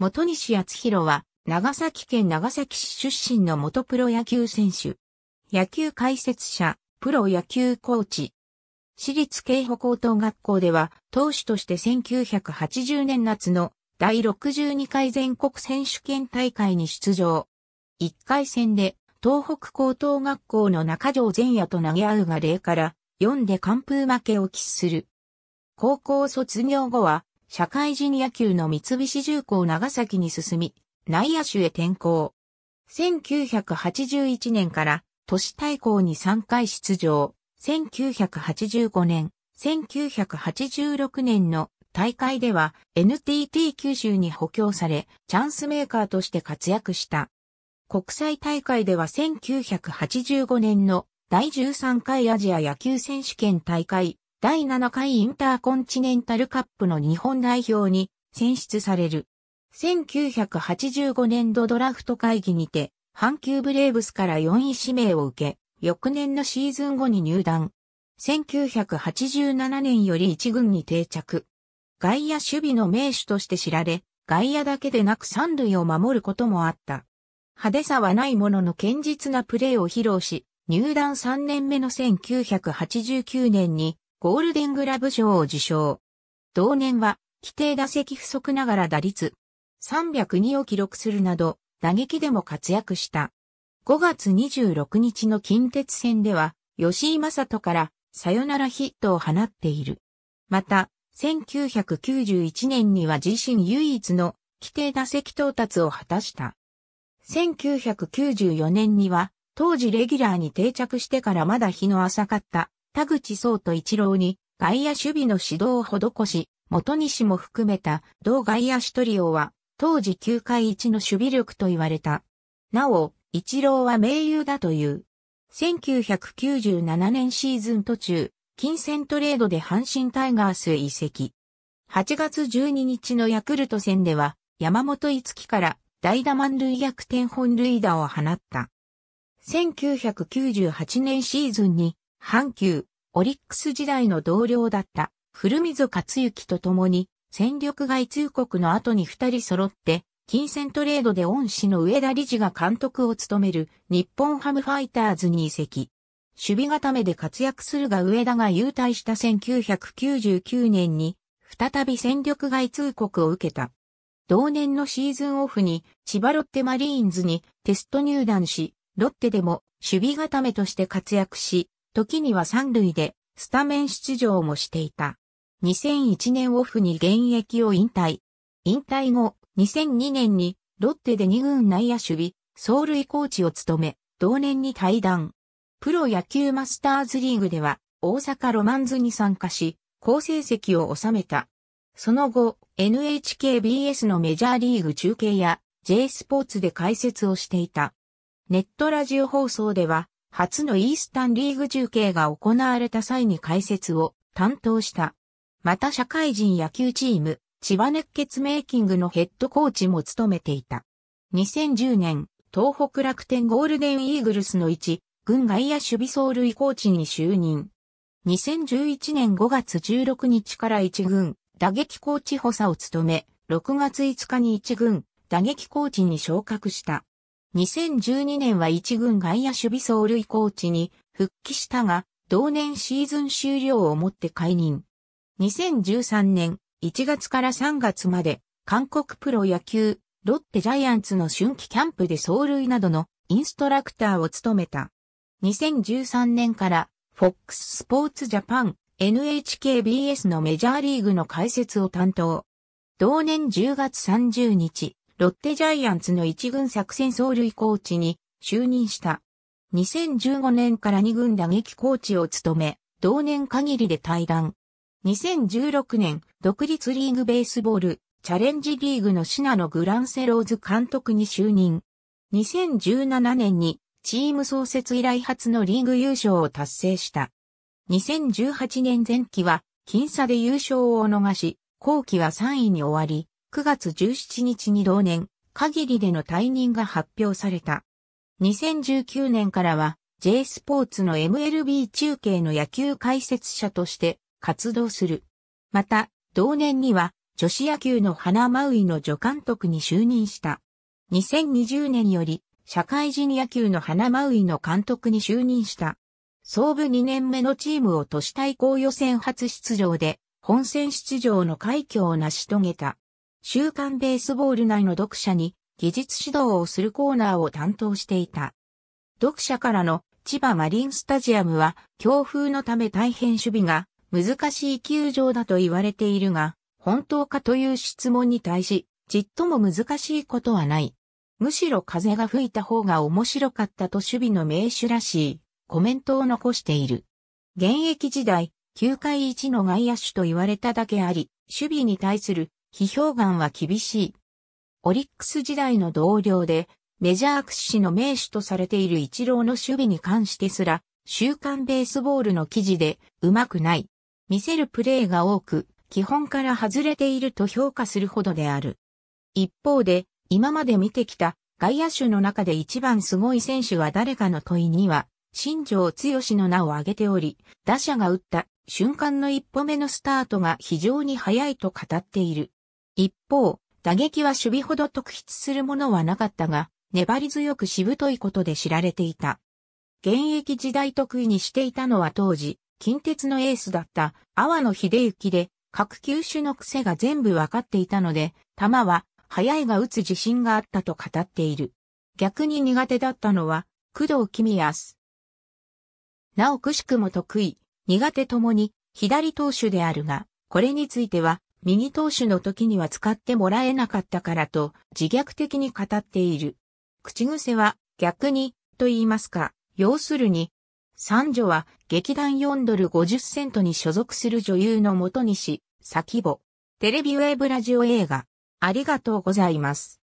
元西厚弘は、長崎県長崎市出身の元プロ野球選手。野球解説者、プロ野球コーチ。私立慶保高等学校では、投手として1980年夏の第62回全国選手権大会に出場。1回戦で、東北高等学校の中条前夜と投げ合うが0から4で完封負けを喫する。高校卒業後は、社会人野球の三菱重工長崎に進み、内野手へ転向。1981年から都市対抗に3回出場。1985年、1986年の大会では NTT 九州に補強され、チャンスメーカーとして活躍した。国際大会では1985年の第13回アジア野球選手権大会第7回インターコンチネンタルカップの日本代表に選出される。1985年度ドラフト会議にて、阪急ブレーブスから4位指名を受け、翌年のシーズン後に入団。1987年より1軍に定着。外野守備の名手として知られ、外野だけでなく三塁を守ることもあった。派手さはないものの堅実なプレーを披露し、入団3年目の1989年にゴールデングラブ賞を受賞。同年は、規定打席不足ながら打率302を記録するなど、打撃でも活躍した。5月26日の近鉄戦では、吉井正人からサヨナラヒットを放っている。また、1991年には自身唯一の規定打席到達を果たした。1994年には、当時レギュラーに定着してからまだ日の浅かった田口壮と一郎に外野守備の指導を施し、元西も含めた同外野手トリオは当時9回一の守備力と言われた。なお、一郎は名優だという。1997年シーズン途中、金銭トレードで阪神タイガースへ移籍。8月12日のヤクルト戦では、山本五樹から代打満塁逆転本塁打を放った。1998年シーズンに阪急、オリックス時代の同僚だった古溝克之と共に戦力外通告の後に二人揃って、金銭トレードで恩師の上田理事が監督を務める日本ハムファイターズに移籍。守備固めで活躍するが上田が優退した1999年に、再び戦力外通告を受けた。同年のシーズンオフに千葉ロッテマリーンズにテスト入団し、ロッテでも守備固めとして活躍し、時には三塁でスタメン出場もしていた。2001年オフに現役を引退。引退後、2002年にロッテで2軍内野守備、走塁コーチを務め、同年に退団。プロ野球マスターズリーグでは大阪ロマンズに参加し、好成績を収めた。その後、NHKBS のメジャーリーグ中継や J スポーツで解説をしていた。ネットラジオ放送では初のイースタンリーグ中継が行われた際に解説を担当した。また社会人野球チーム、千葉熱血メイキングのヘッドコーチも務めていた。2010年、東北楽天ゴールデンイーグルスの一、軍外野守備走塁コーチに就任。2011年5月16日から一軍、打撃コーチ補佐を務め、6月5日に一軍、打撃コーチに昇格した。2012年は一軍外野守備走塁コーチに復帰したが、同年シーズン終了をもって解任。2013年1月から3月まで、韓国プロ野球、ロッテジャイアンツの春季キャンプで走塁などのインストラクターを務めた。2013年から、FOX スポーツジャパン、NHKBS のメジャーリーグの解説を担当。同年10月30日、ロッテジャイアンツの一軍作戦走塁コーチに就任した。2015年から二軍打撃コーチを務め、同年限りで退団。2016年、独立リーグベースボール、チャレンジリーグのシナのグランセローズ監督に就任。2017年に、チーム創設以来初のリーグ優勝を達成した。2018年前期は、僅差で優勝を逃し、後期は3位に終わり、9月17日に同年、限りでの退任が発表された。2019年からは J スポーツの MLB 中継の野球解説者として活動する。また、同年には女子野球の花マウイの助監督に就任した。2020年より社会人野球の花マウイの監督に就任した。総部2年目のチームを都市対抗予選初出場で本戦出場の快挙を成し遂げた。週刊ベースボール内の読者に技術指導をするコーナーを担当していた。読者からの千葉マリンスタジアムは強風のため大変守備が難しい球場だと言われているが、本当かという質問に対し、ちっとも難しいことはない。むしろ風が吹いた方が面白かったと守備の名手らしいコメントを残している。現役時代、9回1の外野手と言われただけあり、守備に対する批評眼は厳しい。オリックス時代の同僚で、メジャー屈指の名手とされている一郎の守備に関してすら、週刊ベースボールの記事で、うまくない。見せるプレーが多く、基本から外れていると評価するほどである。一方で、今まで見てきた外野手の中で一番すごい選手は誰かの問いには、新庄剛の名を挙げており、打者が打った瞬間の一歩目のスタートが非常に早いと語っている。一方、打撃は守備ほど特筆するものはなかったが、粘り強くしぶといことで知られていた。現役時代得意にしていたのは当時、近鉄のエースだった阿波野秀幸で、各球種の癖が全部わかっていたので、球は速いが打つ自信があったと語っている。逆に苦手だったのは、工藤公康。なおくしくも得意、苦手ともに左投手であるが、これについては、右投手の時には使ってもらえなかったからと自虐的に語っている。口癖は逆にと言いますか、要するに、三女は劇団4ドル50セントに所属する女優の元西、先母。テレビウェブラジオ映画。ありがとうございます。